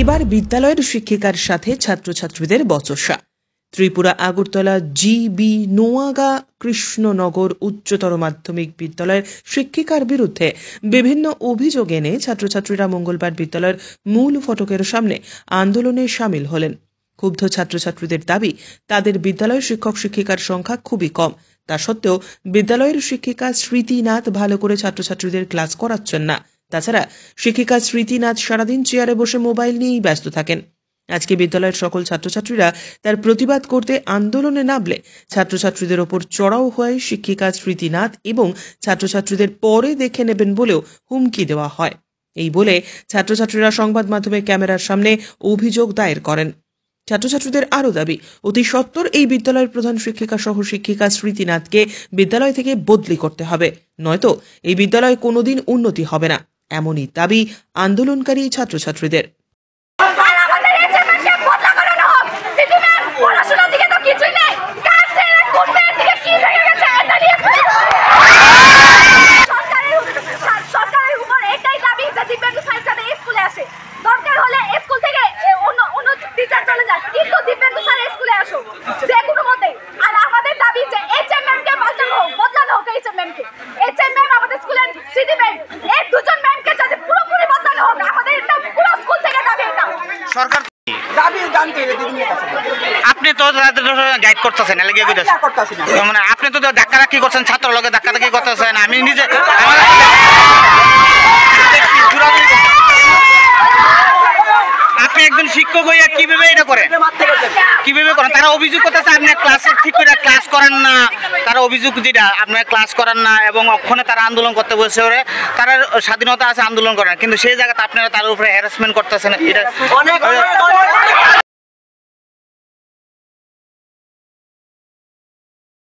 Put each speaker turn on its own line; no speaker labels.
এবার বিদ্যালয়ের শিক্ষিকার সাথে ছাত্রছাত্রীদের বচসা ত্রিপুরা আগরতলা জিবি নোয়াগা কৃষ্ণনগর উচ্চতর মাধ্যমিক বিদ্যালয়ের শিক্ষিকার বিরুদ্ধে বিভিন্ন অভিযোগ এনে ছাত্রছাত্রীরা মঙ্গলবার বিদ্যালয়ের মূল ফটকের সামনে আন্দোলনে সামিল হলেন ক্ষুব্ধ ছাত্রছাত্রীদের দাবি তাদের বিদ্যালয়ের শিক্ষক শিক্ষিকার সংখ্যা খুবই কম তা সত্ত্বেও বিদ্যালয়ের শিক্ষিকা স্মৃতিনাথ ভালো করে ছাত্রছাত্রীদের ক্লাস করাচ্ছেন না তাছাড়া শিক্ষিকা স্মৃতিনাথ সারাদিন চেয়ারে বসে মোবাইল নিয়েই ব্যস্ত থাকেন আজকে বিদ্যালয়ের সকল ছাত্রছাত্রীরা তার প্রতিবাদ করতে আন্দোলনে নামলে ছাত্রছাত্রীদের ওপর চড়াও হয় শিক্ষিকা স্মৃতিনাথ এবং ছাত্রছাত্রীদের পরে দেখে নেবেন বলেও হুমকি দেওয়া হয় এই বলে ছাত্রছাত্রীরা সংবাদ মাধ্যমে ক্যামেরার সামনে অভিযোগ দায়ের করেন ছাত্রছাত্রীদের আরও দাবি অতি সত্তর এই বিদ্যালয়ের প্রধান শিক্ষিকা সহ শিক্ষিকা স্মৃতিনাথকে বিদ্যালয় থেকে বদলি করতে হবে নয়তো এই বিদ্যালয় কোনোদিন উন্নতি হবে না এমনই দাবি আন্দোলনকারী ছাত্রছাত্রীদের
সরকার আপনি তো গাইড করতেছেন মানে আপনি তো ধাক্কাধাক্কি করছেন ছাত্র লগে লোকে ধাক্কাধাক্কি করতেছেন আমি নিজে আপনি একজন শিক্ষক হইয়া কিভাবে এটা করেন কিভাবে করেন তারা অভিযোগ করতেছে আপনি ক্লাসের ঠিক করে ক্লাস করেন না অভিযোগ যেটা আপনার ক্লাস করার না এবং অক্ষণে তারা আন্দোলন করতে বসে ওরে তারা স্বাধীনতা আছে আন্দোলন করার কিন্তু সেই জায়গাতে আপনারা তার উপরে হ্যারাসমেন্ট করতেছেন এটা